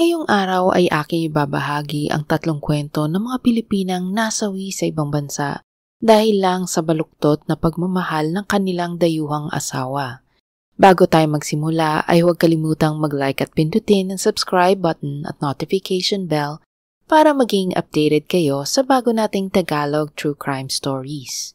Ngayong araw ay aking ibabahagi ang tatlong kwento ng mga Pilipinang nasawi sa ibang bansa dahil lang sa baluktot na pagmamahal ng kanilang dayuhang asawa. Bago tayo magsimula ay huwag kalimutang mag-like at pindutin ang subscribe button at notification bell para maging updated kayo sa bago nating Tagalog True Crime Stories.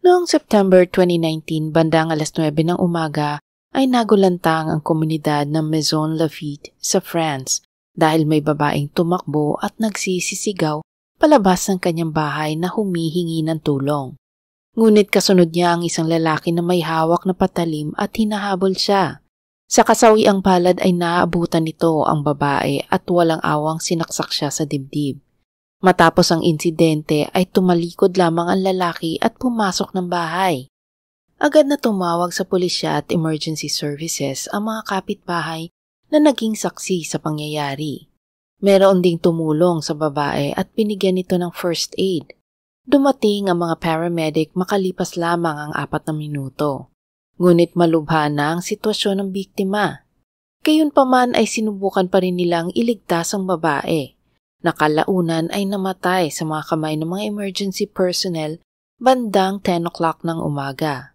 Noong September 2019, bandang alas 9 ng umaga, ay nagulantang ang komunidad ng Maison Lafitte sa France dahil may babaeng tumakbo at nagsisisigaw palabas ng kanyang bahay na humihingi ng tulong. Ngunit kasunod niya ang isang lalaki na may hawak na patalim at hinahabol siya. Sa kasawiang palad ay naabutan nito ang babae at walang awang sinaksak siya sa dibdib. Matapos ang insidente ay tumalikod lamang ang lalaki at pumasok ng bahay agad na tumawag sa pulisya at emergency services ang mga kapitbahay na naging saksi sa pangyayari. Meron ding tumulong sa babae at binigyan ito ng first aid. Dumating ang mga paramedic makalipas lamang ang apat na minuto. Ngunit malubha na ang sitwasyon ng biktima. Gayunpaman ay sinubukan pa rin nilang iligtas ang babae Nakalaunan ay namatay sa mga kamay ng mga emergency personnel bandang 10 o'clock ng umaga.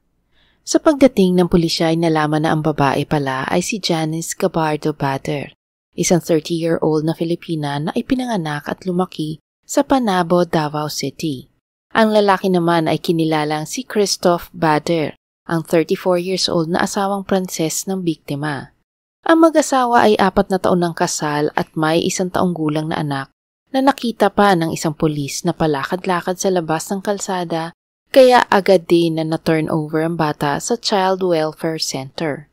Sa pagdating ng pulisya ay nalaman na ang babae pala ay si Janice Gabardo Bader, isang 30-year-old na Filipina na ipinanganak at lumaki sa Panabo, Davao City. Ang lalaki naman ay kinilalang si Christoph Bader, ang 34 years old na asawang Pranses ng biktima. Ang mag-asawa ay apat na taon ng kasal at may isang taong gulang na anak na nakita pa ng isang polis na palakad-lakad sa labas ng kalsada kaya agad din na na-turnover ang bata sa Child Welfare Center.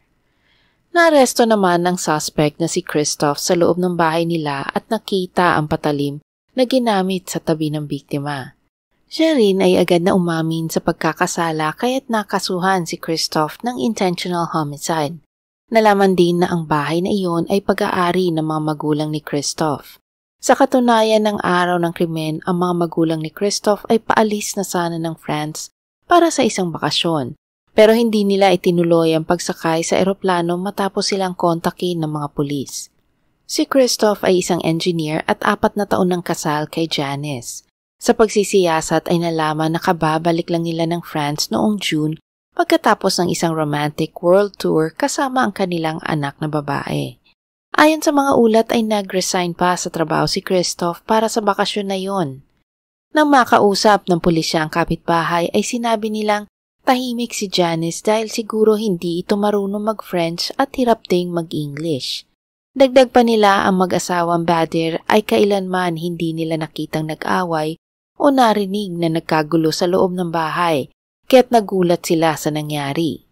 Naaresto naman ng suspect na si Christoph sa loob ng bahay nila at nakita ang patalim na ginamit sa tabi ng biktima. Siya rin ay agad na umamin sa pagkakasala kaya't nakasuhan si Christoph ng intentional homicide. Nalaman din na ang bahay na iyon ay pag-aari ng mga magulang ni Christoph. Sa katunayan ng araw ng krimen, ang mga magulang ni Christoph ay paalis na sana ng France para sa isang bakasyon. Pero hindi nila itinuloy ang pagsakay sa eroplano matapos silang kontakin ng mga pulis. Si Christoph ay isang engineer at apat na taon ng kasal kay Janice. Sa pagsisiyasat ay nalaman na kababalik lang nila ng France noong June pagkatapos ng isang romantic world tour kasama ang kanilang anak na babae. Ayon sa mga ulat ay nag-resign pa sa trabaho si Christoph para sa bakasyon na yon. Nang makausap ng pulisya ang kapitbahay ay sinabi nilang tahimik si Janice dahil siguro hindi ito marunong mag-French at hirap ding mag-English. Dagdag pa nila ang mag-asawang Bader ay kailanman hindi nila nakitang nag-away o narinig na nagkagulo sa loob ng bahay, kaya't nagulat sila sa nangyari.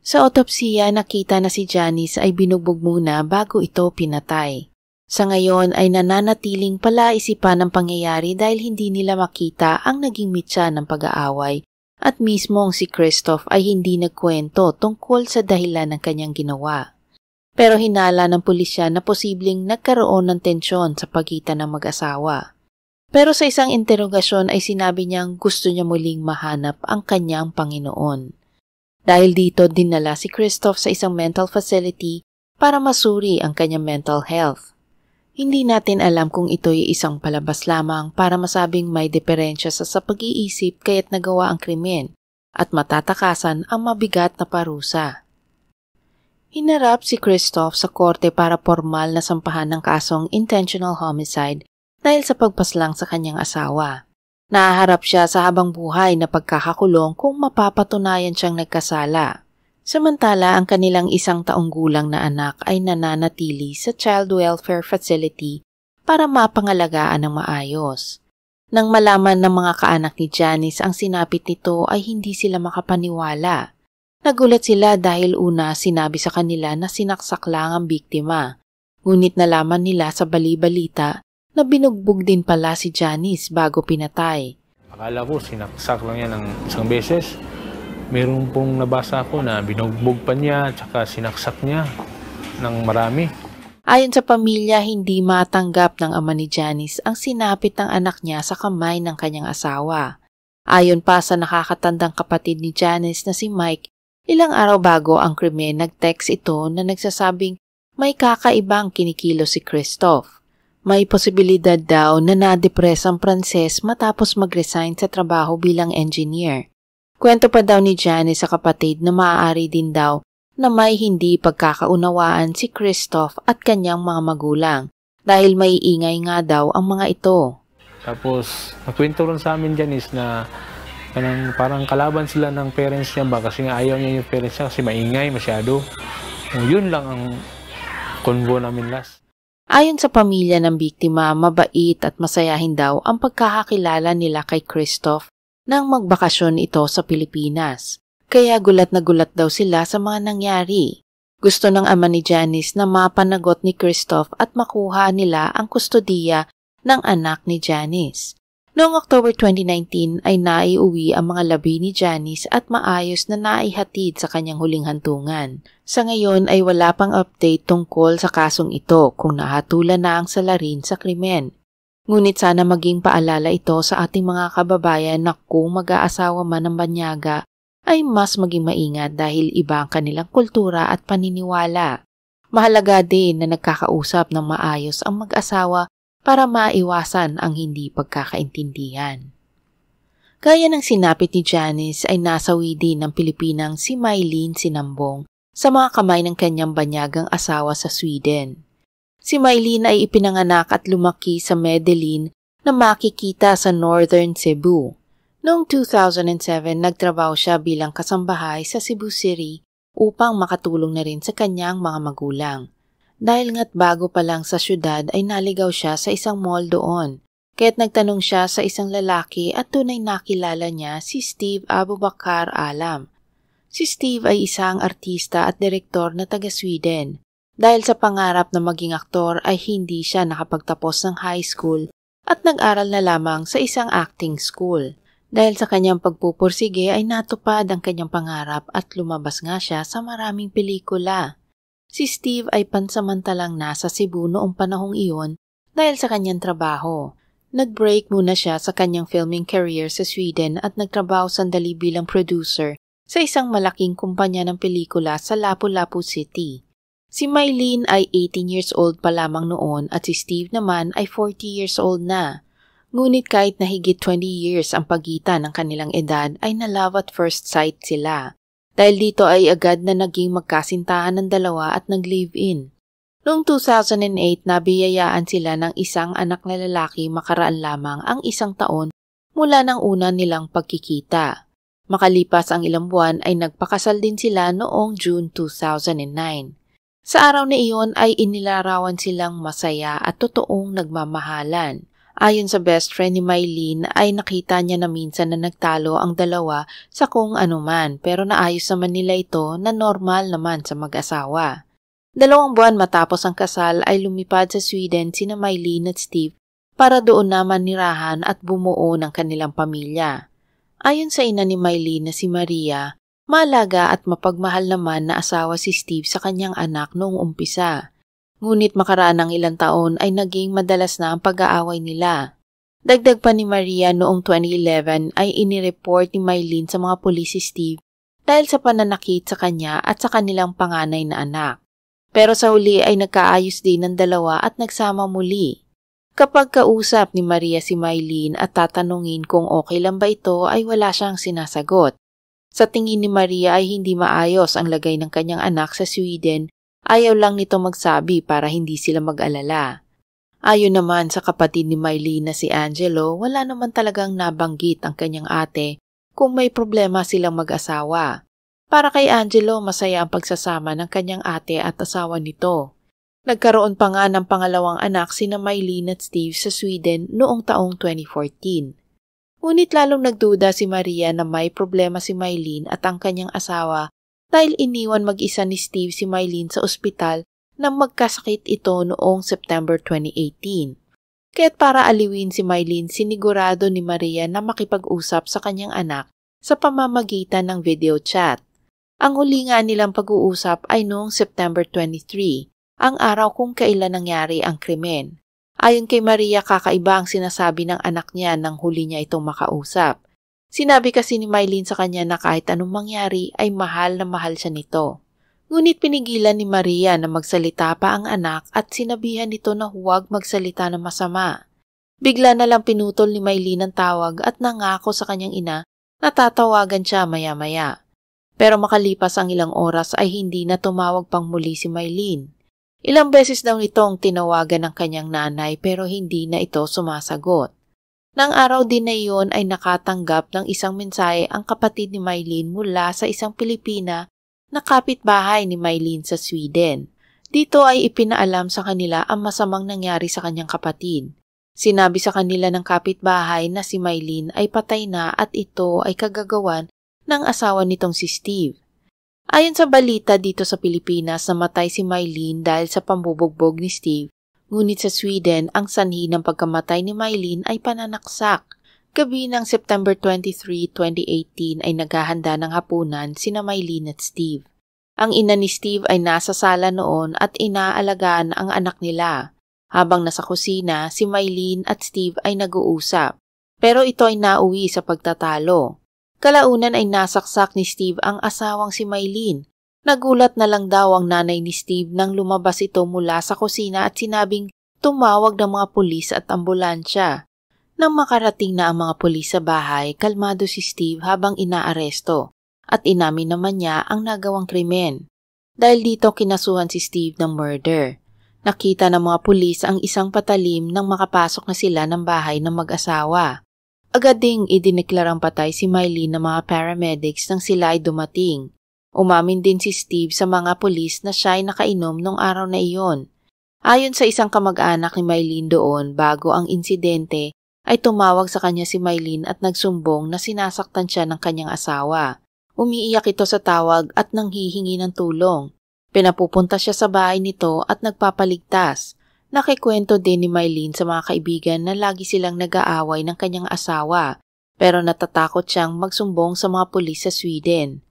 Sa otopsiya nakita na si Janice ay binugbog muna bago ito pinatay. Sa ngayon ay nananatiling palaisipan ang pangyayari dahil hindi nila makita ang naging mitya ng pag-aaway at mismong si Christoph ay hindi nagkwento tungkol sa dahilan ng kanyang ginawa. Pero hinala ng pulisya na posibleng nagkaroon ng tensyon sa pagitan ng mag-asawa. Pero sa isang interogasyon ay sinabi niyang gusto niya muling mahanap ang kanyang Panginoon. Dahil dito dinala si Christoph sa isang mental facility para masuri ang kanyang mental health. Hindi natin alam kung ito'y isang palabas lamang para masabing may diferensya sa, sa pag-iisip kaya't nagawa ang krimen at matatakasan ang mabigat na parusa. Hinarap si Christoph sa korte para formal na sampahan ng kasong intentional homicide dahil sa pagpaslang sa kanyang asawa. Naharap siya sa habang buhay na pagkakakulong kung mapapatunayan siyang nagkasala. Samantala, ang kanilang isang taong gulang na anak ay nananatili sa child welfare facility para mapangalagaan ng maayos. Nang malaman ng mga kaanak ni Janice ang sinapit nito ay hindi sila makapaniwala. Nagulat sila dahil una sinabi sa kanila na sinaksak lang ang biktima. Ngunit nalaman nila sa balibalita na binugbog din pala si Janice bago pinatay. Akala ko sinaksak lang yan ng isang beses. Meron pong nabasa ko na binugbog pa niya at sinaksak niya ng marami. Ayon sa pamilya, hindi matanggap ng ama ni Janice ang sinapit ng anak niya sa kamay ng kanyang asawa. Ayon pa sa nakakatandang kapatid ni Janice na si Mike, ilang araw bago ang krimen nag-text ito na nagsasabing may kakaibang kinikilo si Christoph. May posibilidad daw na na-depress ang Frances matapos mag-resign sa trabaho bilang engineer. Kwento pa daw ni Janice sa kapatid na maaari din daw na may hindi pagkakaunawaan si Christoph at kanyang mga magulang dahil may ingay nga daw ang mga ito. Tapos, nakwento rin sa amin Janice na parang, parang kalaban sila ng parents niya ba kasi nga ayaw niya yung parents niya kasi maingay masyado. Yun lang ang convo namin last. Ayon sa pamilya ng biktima, mabait at masayahin daw ang pagkakakilala nila kay Christoph nang magbakasyon ito sa Pilipinas. Kaya gulat na gulat daw sila sa mga nangyari. Gusto ng ama ni Janice na mapanagot ni Christoph at makuha nila ang kustodiya ng anak ni Janice. Noong October 2019 ay naiuwi ang mga labi ni Janice at maayos na naihatid sa kanyang huling hantungan. Sa ngayon ay wala pang update tungkol sa kasong ito kung nahatulan na ang salarin sa krimen. Ngunit sana maging paalala ito sa ating mga kababayan na kung mag-aasawa man ng banyaga ay mas maging maingat dahil iba ang kanilang kultura at paniniwala. Mahalaga din na nagkakausap ng maayos ang mag-asawa para maiwasan ang hindi pagkakaintindihan. Gaya ng sinapit ni Janice ay nasawi din ng Pilipinang si Mylene Sinambong sa mga kamay ng kanyang banyagang asawa sa Sweden. Si Mylene ay ipinanganak at lumaki sa Medellin na makikita sa Northern Cebu. Noong 2007, nagtrabaho siya bilang kasambahay sa Cebu City upang makatulong na rin sa kanyang mga magulang. Dahil nga't bago pa lang sa syudad ay naligaw siya sa isang mall doon. Kaya't nagtanong siya sa isang lalaki at tunay nakilala niya si Steve Abubakar Alam. Si Steve ay isang artista at direktor na taga Sweden. Dahil sa pangarap na maging aktor ay hindi siya nakapagtapos ng high school at nag-aral na lamang sa isang acting school. Dahil sa kanyang pagpupursige ay natupad ang kanyang pangarap at lumabas nga siya sa maraming pelikula. Si Steve ay pansamantalang nasa Cebu noong panahong iyon dahil sa kanyang trabaho. Nag-break muna siya sa kanyang filming career sa Sweden at nagtrabaho sandali bilang producer sa isang malaking kumpanya ng pelikula sa Lapu-Lapu City. Si Mylene ay 18 years old pa lamang noon at si Steve naman ay 40 years old na. Ngunit kahit na higit 20 years ang pagitan ng kanilang edad ay na love at first sight sila. Dahil dito ay agad na naging magkasintahan ng dalawa at nag-live-in. Noong 2008, nabiyayaan sila ng isang anak na lalaki makaraan lamang ang isang taon mula ng una nilang pagkikita. Makalipas ang ilang buwan ay nagpakasal din sila noong June 2009. Sa araw na iyon ay inilarawan silang masaya at totoong nagmamahalan. Ayon sa best friend ni Mylene ay nakita niya na minsan na nagtalo ang dalawa sa kung ano man pero naayos naman nila ito na normal naman sa mag-asawa. Dalawang buwan matapos ang kasal ay lumipad sa Sweden sina Mylene at Steve para doon naman nirahan at bumuo ng kanilang pamilya. Ayon sa ina ni Mylene na si Maria, malaga at mapagmahal naman na asawa si Steve sa kanyang anak noong umpisa. Ngunit makaraan ng ilang taon ay naging madalas na ang pag-aaway nila. Dagdag pa ni Maria noong 2011 ay inireport ni Mylene sa mga pulis si Steve dahil sa pananakit sa kanya at sa kanilang panganay na anak. Pero sa huli ay nagkaayos din ng dalawa at nagsama muli. Kapag kausap ni Maria si Mylene at tatanungin kung okay lang ba ito ay wala siyang sinasagot. Sa tingin ni Maria ay hindi maayos ang lagay ng kanyang anak sa Sweden Ayaw lang nito magsabi para hindi sila mag-alala. Ayon naman sa kapatid ni Mylene na si Angelo, wala naman talagang nabanggit ang kanyang ate kung may problema silang mag-asawa. Para kay Angelo, masaya ang pagsasama ng kanyang ate at asawa nito. Nagkaroon pa nga ng pangalawang anak sina Mylene at Steve sa Sweden noong taong 2014. Ngunit lalong nagduda si Maria na may problema si Mylene at ang kanyang asawa dahil iniwan mag-isa ni Steve si Mylene sa ospital nang magkasakit ito noong September 2018. Kaya't para aliwin si Mylene, sinigurado ni Maria na makipag-usap sa kanyang anak sa pamamagitan ng video chat. Ang huli nga nilang pag-uusap ay noong September 23, ang araw kung kailan nangyari ang krimen. Ayon kay Maria, kakaiba ang sinasabi ng anak niya nang huli niya itong makausap. Sinabi kasi ni Mylene sa kanya na kahit anong mangyari ay mahal na mahal siya nito. Ngunit pinigilan ni Maria na magsalita pa ang anak at sinabihan nito na huwag magsalita ng masama. Bigla na lang pinutol ni Mylene ang tawag at nangako sa kanyang ina na tatawagan siya maya-maya. Pero makalipas ang ilang oras ay hindi na tumawag pang muli si Mylene. Ilang beses daw nitong tinawagan ng kanyang nanay pero hindi na ito sumasagot. Nang araw din na iyon ay nakatanggap ng isang mensahe ang kapatid ni Mylene mula sa isang Pilipina na kapitbahay ni Mylene sa Sweden. Dito ay ipinaalam sa kanila ang masamang nangyari sa kanyang kapatid. Sinabi sa kanila ng kapitbahay na si Mylene ay patay na at ito ay kagagawan ng asawa nitong si Steve. Ayon sa balita dito sa Pilipinas, namatay si Mylene dahil sa pambubugbog ni Steve Ngunit sa Sweden, ang sanhi ng pagkamatay ni Mylene ay pananaksak. Gabi ng September 23, 2018 ay naghahanda ng hapunan sina Mylene at Steve. Ang ina ni Steve ay nasa sala noon at inaalagaan ang anak nila. Habang nasa kusina, si Mylene at Steve ay nag-uusap. Pero ito ay nauwi sa pagtatalo. Kalaunan ay nasaksak ni Steve ang asawang si Mylene Nagulat na lang daw ang nanay ni Steve nang lumabas ito mula sa kusina at sinabing tumawag ng mga pulis at ambulansya. Nang makarating na ang mga pulis sa bahay, kalmado si Steve habang inaaresto at inamin naman niya ang nagawang krimen. Dahil dito kinasuhan si Steve ng murder. Nakita ng mga pulis ang isang patalim nang makapasok na sila ng bahay ng mag-asawa. Agad ding idineklarang patay si Mylene ng mga paramedics nang sila ay dumating. Umamin din si Steve sa mga pulis na siya ay nakainom nung araw na iyon. Ayon sa isang kamag-anak ni Mylene doon bago ang insidente ay tumawag sa kanya si Mylene at nagsumbong na sinasaktan siya ng kanyang asawa. Umiiyak ito sa tawag at nanghihingi ng tulong. Pinapupunta siya sa bahay nito at nagpapaligtas. Nakikwento din ni Mylene sa mga kaibigan na lagi silang nag-aaway ng kanyang asawa pero natatakot siyang magsumbong sa mga pulis sa Sweden.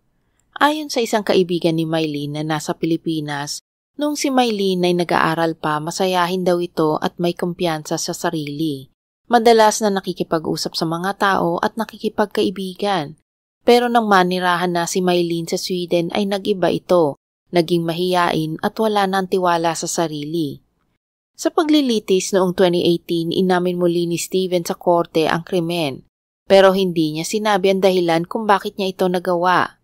Ayon sa isang kaibigan ni Mylene na nasa Pilipinas, noong si Mylene ay nag-aaral pa, masayahin daw ito at may kumpiyansa sa sarili. Madalas na nakikipag-usap sa mga tao at nakikipagkaibigan. Pero nang manirahan na si Mylene sa Sweden ay nag-iba ito, naging mahiyain at wala nang tiwala sa sarili. Sa paglilitis noong 2018, inamin muli ni Steven sa korte ang krimen, pero hindi niya sinabi ang dahilan kung bakit niya ito nagawa.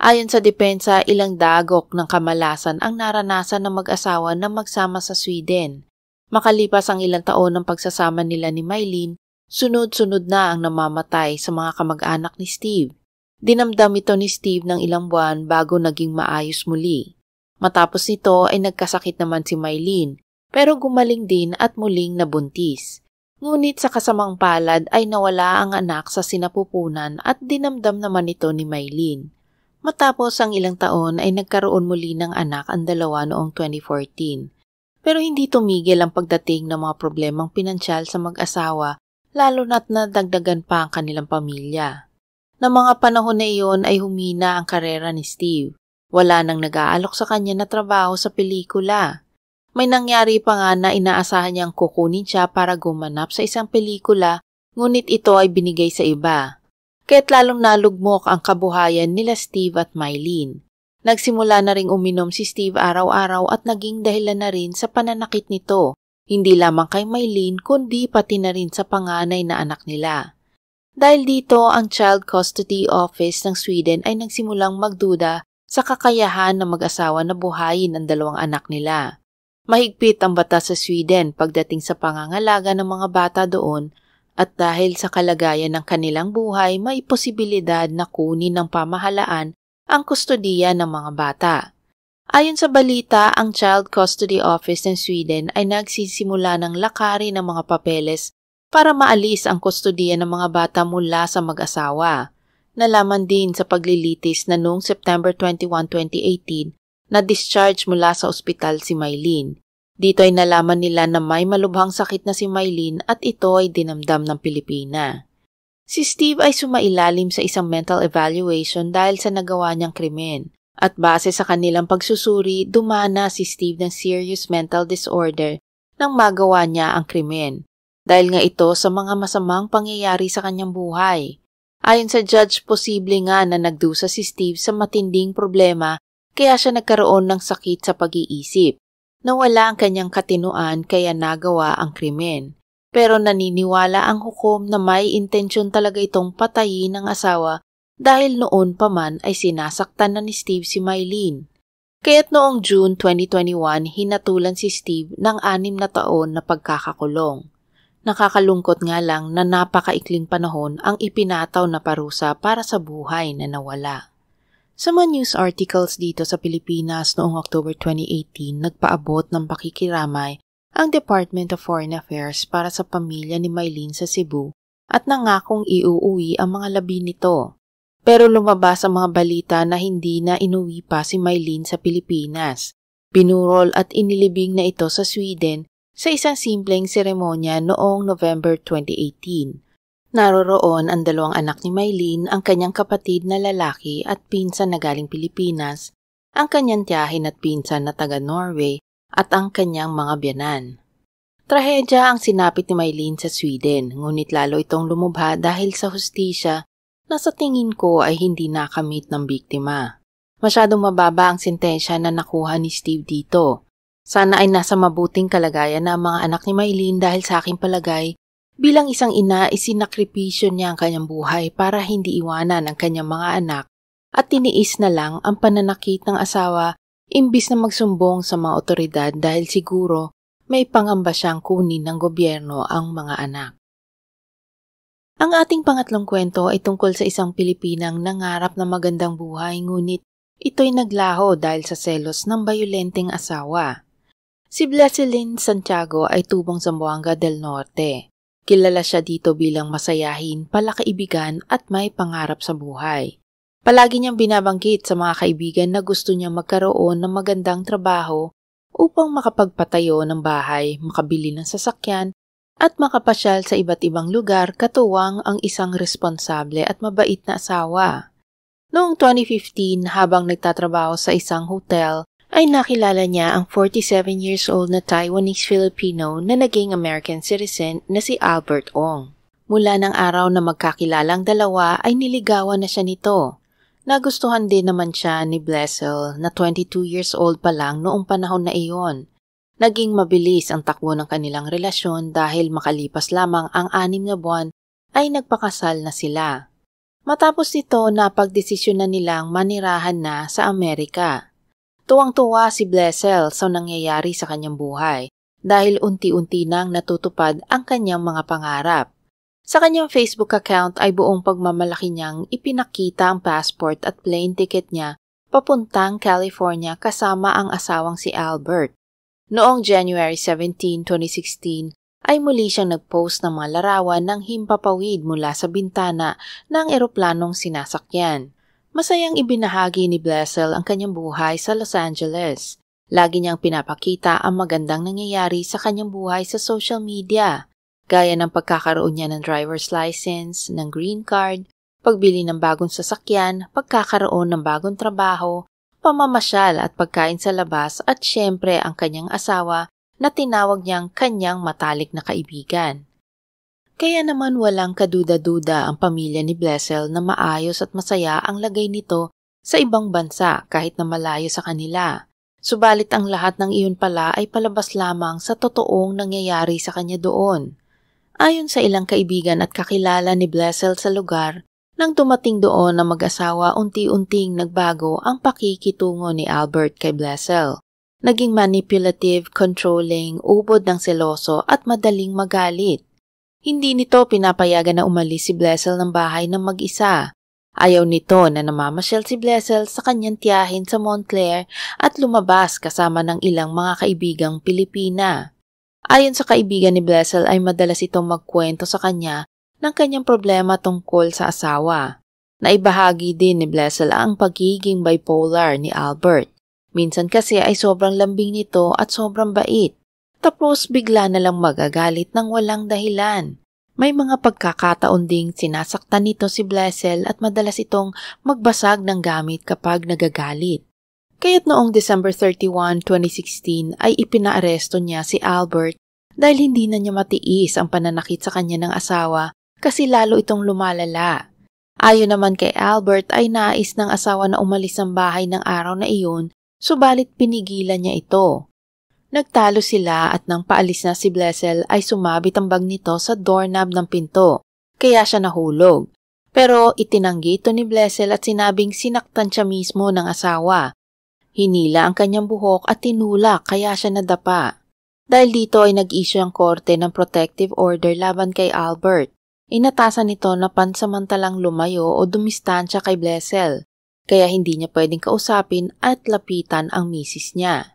Ayon sa depensa, ilang dagok ng kamalasan ang naranasan ng mag-asawa na magsama sa Sweden. Makalipas ang ilang taon ng pagsasama nila ni Mylene, sunod-sunod na ang namamatay sa mga kamag-anak ni Steve. Dinamdam ito ni Steve ng ilang buwan bago naging maayos muli. Matapos nito ay nagkasakit naman si Mylene, pero gumaling din at muling nabuntis. Ngunit sa kasamang palad ay nawala ang anak sa sinapupunan at dinamdam naman ito ni Mylene. Matapos ang ilang taon ay nagkaroon muli ng anak ang dalawa noong 2014. Pero hindi tumigil ang pagdating ng mga problemang pinansyal sa mag-asawa lalo na't nadagdagan pa ang kanilang pamilya. Na mga panahon na iyon ay humina ang karera ni Steve. Wala nang nag-aalok sa kanya na trabaho sa pelikula. May nangyari pa nga na inaasahan niyang kukunin siya para gumanap sa isang pelikula ngunit ito ay binigay sa iba. Kaya't lalong nalugmok ang kabuhayan nila Steve at Mylene. Nagsimula na ring uminom si Steve araw-araw at naging dahilan na rin sa pananakit nito, hindi lamang kay Mylene kundi pati na rin sa panganay na anak nila. Dahil dito, ang Child Custody Office ng Sweden ay nagsimulang magduda sa kakayahan ng mag-asawa na buhayin ang dalawang anak nila. Mahigpit ang batas sa Sweden pagdating sa pangangalaga ng mga bata doon at dahil sa kalagayan ng kanilang buhay may posibilidad na kunin ng pamahalaan ang kustodiya ng mga bata. Ayon sa balita, ang Child Custody Office ng Sweden ay nagsisimula ng lakari ng mga papeles para maalis ang kustodiya ng mga bata mula sa mag-asawa. Nalaman din sa paglilitis na noong September 21, 2018, na discharge mula sa ospital si Mylene. Dito ay nalaman nila na may malubhang sakit na si Mylene at ito ay dinamdam ng Pilipina. Si Steve ay sumailalim sa isang mental evaluation dahil sa nagawa niyang krimen. At base sa kanilang pagsusuri, dumana si Steve ng serious mental disorder nang magawa niya ang krimen. Dahil nga ito sa mga masamang pangyayari sa kanyang buhay. Ayon sa judge, posible nga na nagdusa si Steve sa matinding problema kaya siya nagkaroon ng sakit sa pag-iisip. Nawala ang kanyang katinuan kaya nagawa ang krimen. Pero naniniwala ang hukom na may intensyon talaga itong patayin ang asawa dahil noon pa man ay sinasaktan na ni Steve si Mylene. Kaya't noong June 2021, hinatulan si Steve ng anim na taon na pagkakakulong. Nakakalungkot nga lang na napakaikling panahon ang ipinataw na parusa para sa buhay na nawala. Sa mga news articles dito sa Pilipinas noong October 2018, nagpaabot ng pakikiramay ang Department of Foreign Affairs para sa pamilya ni Mylene sa Cebu at nangakong iuuwi ang mga labi nito. Pero lumabas ang mga balita na hindi na inuwi pa si Mylene sa Pilipinas. Pinurol at inilibing na ito sa Sweden sa isang simpleng seremonya noong November 2018. Naroroon ang dalawang anak ni Maylene, ang kanyang kapatid na lalaki at pinsan na galing Pilipinas, ang kanyang tiyahin at pinsan na taga Norway at ang kanyang mga biyanan. Trahedya ang sinapit ni Maylene sa Sweden, ngunit lalo itong lumubha dahil sa hustisya na sa tingin ko ay hindi nakamit ng biktima. Masyadong mababa ang sentensya na nakuha ni Steve dito. Sana ay nasa mabuting kalagayan na ang mga anak ni Maylene dahil sa aking palagay Bilang isang ina, isinakripisyo niya ang kanyang buhay para hindi iwanan ang kanyang mga anak at tiniis na lang ang pananakit ng asawa imbis na magsumbong sa mga otoridad dahil siguro may pangamba siyang kunin ng gobyerno ang mga anak. Ang ating pangatlong kwento ay tungkol sa isang Pilipinang nangarap na magandang buhay ngunit ito'y naglaho dahil sa selos ng bayolenteng asawa. Si Blesselin Santiago ay tubong sa Buanga del Norte. Kilala siya dito bilang masayahin, palakaibigan at may pangarap sa buhay. Palagi niyang binabanggit sa mga kaibigan na gusto niyang magkaroon ng magandang trabaho upang makapagpatayo ng bahay, makabili ng sasakyan, at makapasyal sa iba't ibang lugar katuwang ang isang responsable at mabait na asawa. Noong 2015, habang nagtatrabaho sa isang hotel, ay nakilala niya ang 47 years old na Taiwanese Filipino na naging American citizen na si Albert Ong. Mula ng araw na magkakilalang dalawa ay niligawan na siya nito. Nagustuhan din naman siya ni Blessel na 22 years old pa lang noong panahon na iyon. Naging mabilis ang takbo ng kanilang relasyon dahil makalipas lamang ang anim na buwan ay nagpakasal na sila. Matapos nito, napagdesisyon na nilang manirahan na sa Amerika. Tuwang-tuwa si Blessel sa nangyayari sa kanyang buhay dahil unti-unti nang natutupad ang kanyang mga pangarap. Sa kanyang Facebook account ay buong pagmamalaki niyang ipinakita ang passport at plane ticket niya papuntang California kasama ang asawang si Albert. Noong January 17, 2016, ay muli siyang nagpost ng mga larawan ng himpapawid mula sa bintana ng eroplanong sinasakyan. Masayang ibinahagi ni Blessel ang kanyang buhay sa Los Angeles. Lagi niyang pinapakita ang magandang nangyayari sa kanyang buhay sa social media, gaya ng pagkakaroon niya ng driver's license, ng green card, pagbili ng bagong sasakyan, pagkakaroon ng bagong trabaho, pamamasyal at pagkain sa labas at syempre ang kanyang asawa na tinawag niyang kanyang matalik na kaibigan. Kaya naman walang kaduda-duda ang pamilya ni Blessel na maayos at masaya ang lagay nito sa ibang bansa kahit na malayo sa kanila. Subalit ang lahat ng iyon pala ay palabas lamang sa totoong nangyayari sa kanya doon. Ayon sa ilang kaibigan at kakilala ni Blessel sa lugar, nang tumating doon ang mag-asawa unti-unting nagbago ang pakikitungo ni Albert kay Blessel. Naging manipulative, controlling, ubod ng seloso at madaling magalit. Hindi nito pinapayagan na umalis si Blessel ng bahay ng mag-isa. Ayaw nito na namamasyal si Blessel sa kanyang tiyahin sa Montclair at lumabas kasama ng ilang mga kaibigang Pilipina. Ayon sa kaibigan ni Blessel ay madalas itong magkwento sa kanya ng kanyang problema tungkol sa asawa. Naibahagi din ni Blessel ang pagiging bipolar ni Albert. Minsan kasi ay sobrang lambing nito at sobrang bait. Tapos bigla na lang magagalit ng walang dahilan. May mga pagkakataon ding sinasaktan nito si Blessel at madalas itong magbasag ng gamit kapag nagagalit. Kaya't noong December 31, 2016 ay ipinaaresto niya si Albert dahil hindi na niya matiis ang pananakit sa kanya ng asawa kasi lalo itong lumalala. Ayon naman kay Albert ay nais ng asawa na umalis ng bahay ng araw na iyon subalit pinigilan niya ito. Nagtalo sila at nang paalis na si Blessel ay sumabit ang bag nito sa doorknob ng pinto, kaya siya nahulog. Pero itinanggi ito ni Blessel at sinabing sinaktan siya mismo ng asawa. Hinila ang kanyang buhok at tinulak kaya siya nadapa. Dahil dito ay nag-issue ang korte ng protective order laban kay Albert. Inatasan nito na pansamantalang lumayo o dumistansya kay Blessel, kaya hindi niya pwedeng kausapin at lapitan ang misis niya.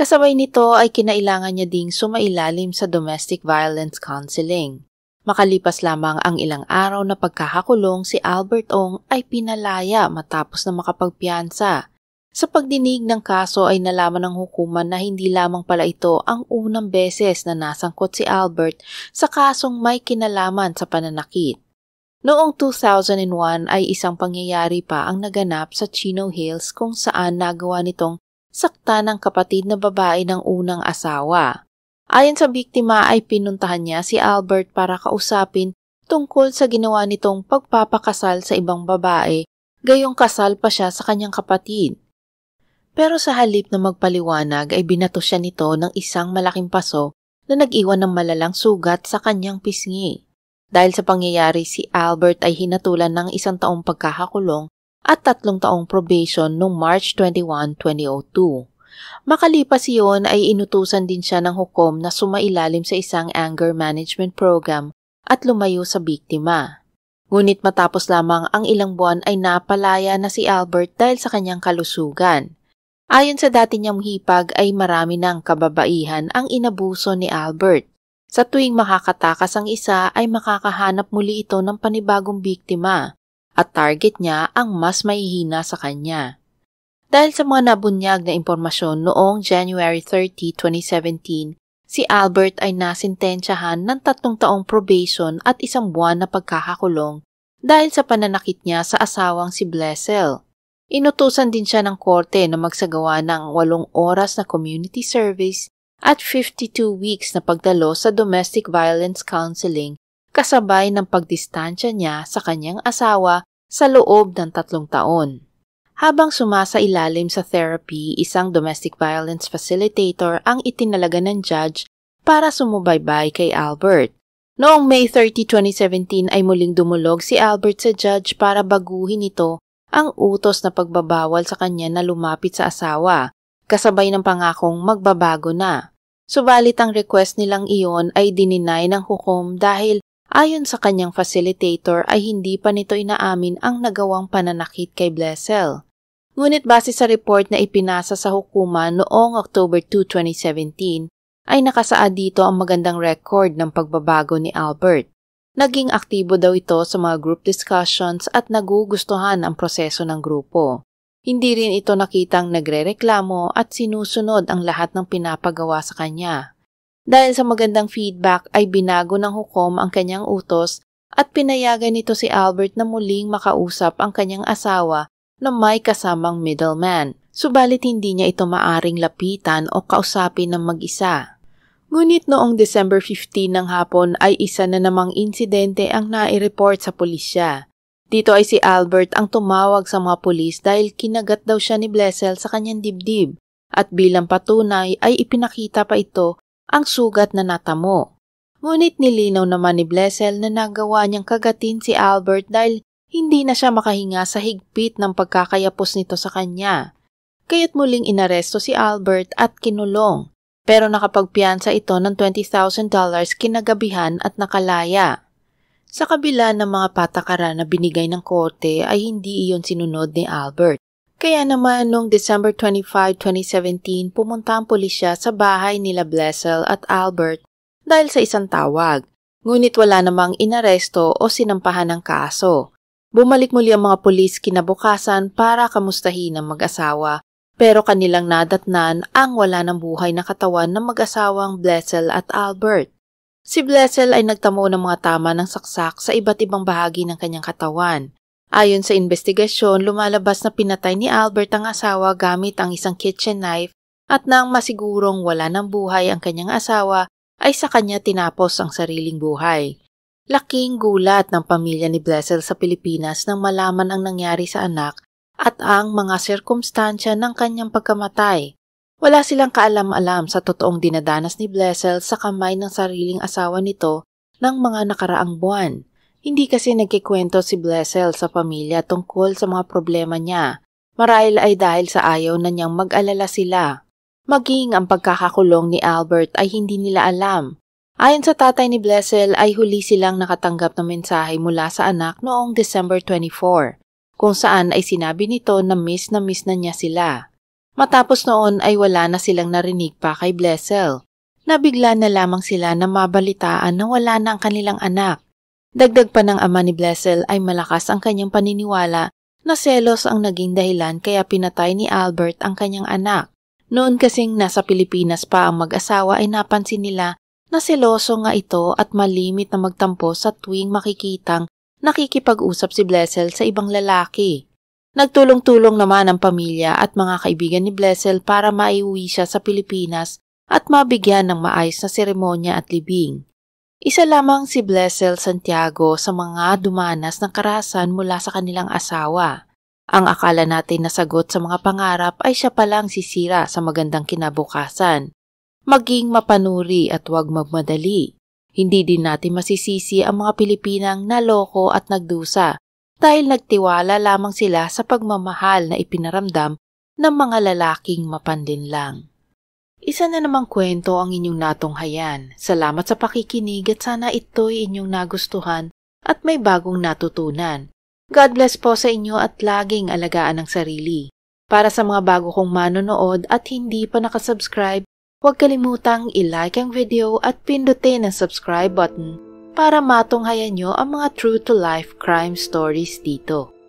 Kasabay nito ay kinailangan niya ding sumailalim sa domestic violence counseling. Makalipas lamang ang ilang araw na pagkakakulong si Albert Ong ay pinalaya matapos na makapagpiyansa. Sa pagdinig ng kaso ay nalaman ng hukuman na hindi lamang pala ito ang unang beses na nasangkot si Albert sa kasong may kinalaman sa pananakit. Noong 2001 ay isang pangyayari pa ang naganap sa Chino Hills kung saan nagawa nitong sakta ng kapatid na babae ng unang asawa. Ayon sa biktima ay pinuntahan niya si Albert para kausapin tungkol sa ginawa nitong pagpapakasal sa ibang babae, gayong kasal pa siya sa kanyang kapatid. Pero sa halip na magpaliwanag ay binato siya nito ng isang malaking paso na nag-iwan ng malalang sugat sa kanyang pisngi. Dahil sa pangyayari si Albert ay hinatulan ng isang taong pagkakakulong at tatlong taong probation noong March 21, 2002. Makalipas iyon ay inutusan din siya ng hukom na sumailalim sa isang anger management program at lumayo sa biktima. Ngunit matapos lamang ang ilang buwan ay napalaya na si Albert dahil sa kanyang kalusugan. Ayon sa dati niyang hipag ay marami ng kababaihan ang inabuso ni Albert. Sa tuwing makakatakas ang isa ay makakahanap muli ito ng panibagong biktima at target niya ang mas mahihina sa kanya. Dahil sa mga nabunyag na impormasyon noong January 30, 2017, si Albert ay nasintensyahan ng tatlong taong probation at isang buwan na pagkakakulong dahil sa pananakit niya sa asawang si Blessel. Inutusan din siya ng korte na magsagawa ng walong oras na community service at 52 weeks na pagdalo sa domestic violence counseling kasabay ng pagdistansya niya sa kanyang asawa sa loob ng tatlong taon. Habang sumasa ilalim sa therapy, isang domestic violence facilitator ang itinalaga ng judge para sumubaybay kay Albert. Noong May 30, 2017 ay muling dumulog si Albert sa judge para baguhin ito ang utos na pagbabawal sa kanya na lumapit sa asawa, kasabay ng pangakong magbabago na. Subalit ang request nilang iyon ay dininay ng hukom dahil Ayon sa kanyang facilitator ay hindi pa nito inaamin ang nagawang pananakit kay Blessel. Ngunit base sa report na ipinasa sa hukuma noong October 2, 2017, ay nakasaad dito ang magandang record ng pagbabago ni Albert. Naging aktibo daw ito sa mga group discussions at nagugustuhan ang proseso ng grupo. Hindi rin ito nakitang nagrereklamo at sinusunod ang lahat ng pinapagawa sa kanya. Dahil sa magandang feedback ay binago ng hukom ang kanyang utos at pinayagan nito si Albert na muling makausap ang kanyang asawa na may kasamang middleman. Subalit hindi niya ito maaring lapitan o kausapin ng mag-isa. Ngunit noong December 15 ng hapon ay isa na namang insidente ang nai-report sa pulisya. Dito ay si Albert ang tumawag sa mga pulis dahil kinagat daw siya ni Blessel sa kanyang dibdib at bilang patunay ay ipinakita pa ito ang sugat na natamo. Ngunit nilinaw naman ni Blessel na nagawa niyang kagatin si Albert dahil hindi na siya makahinga sa higpit ng pagkakayapos nito sa kanya. Kaya't muling inaresto si Albert at kinulong, pero nakapagpiyansa ito ng $20,000 kinagabihan at nakalaya. Sa kabila ng mga patakaran na binigay ng korte ay hindi iyon sinunod ni Albert. Kaya naman noong December 25, 2017, pumunta ang pulisya sa bahay nila Blessel at Albert dahil sa isang tawag. Ngunit wala namang inaresto o sinampahan ng kaso. Bumalik muli ang mga pulis kinabukasan para kamustahin ang mag-asawa pero kanilang nadatnan ang wala ng buhay na katawan ng mag-asawang Blessel at Albert. Si Blessel ay nagtamo ng mga tama ng saksak sa iba't ibang bahagi ng kanyang katawan. Ayon sa investigasyon, lumalabas na pinatay ni Albert ang asawa gamit ang isang kitchen knife at nang masigurong wala ng buhay ang kanyang asawa ay sa kanya tinapos ang sariling buhay. Laking gulat ng pamilya ni Blessel sa Pilipinas nang malaman ang nangyari sa anak at ang mga sirkumstansya ng kanyang pagkamatay. Wala silang kaalam-alam sa totoong dinadanas ni Blessel sa kamay ng sariling asawa nito ng mga nakaraang buwan. Hindi kasi nagkikwento si Blessel sa pamilya tungkol sa mga problema niya. Marahil ay dahil sa ayaw na niyang mag-alala sila. Maging ang pagkakakulong ni Albert ay hindi nila alam. Ayon sa tatay ni Blessel ay huli silang nakatanggap ng mensahe mula sa anak noong December 24, kung saan ay sinabi nito na miss na miss na niya sila. Matapos noon ay wala na silang narinig pa kay Blessel. Nabigla na lamang sila na mabalitaan na wala na ang kanilang anak Dagdag pa ng ama ni Blessel ay malakas ang kanyang paniniwala na selos ang naging dahilan kaya pinatay ni Albert ang kanyang anak. Noon kasing nasa Pilipinas pa ang mag-asawa ay napansin nila na seloso nga ito at malimit na magtampo sa tuwing makikitang nakikipag-usap si Blessel sa ibang lalaki. Nagtulong-tulong naman ang pamilya at mga kaibigan ni Blessel para maiuwi siya sa Pilipinas at mabigyan ng maayos na seremonya at libing. Isa lamang si Blessel Santiago sa mga dumanas ng karahasan mula sa kanilang asawa. Ang akala natin na sagot sa mga pangarap ay siya palang sisira sa magandang kinabukasan. Maging mapanuri at huwag magmadali. Hindi din natin masisisi ang mga Pilipinang naloko at nagdusa dahil nagtiwala lamang sila sa pagmamahal na ipinaramdam ng mga lalaking mapanlinlang. Isa na namang kwento ang inyong natunghayan. Salamat sa pakikinig at sana ito'y inyong nagustuhan at may bagong natutunan. God bless po sa inyo at laging alagaan ang sarili. Para sa mga bago kong manonood at hindi pa nakasubscribe, huwag kalimutang ilike ang video at pindutin ang subscribe button para matunghayan nyo ang mga true to life crime stories dito.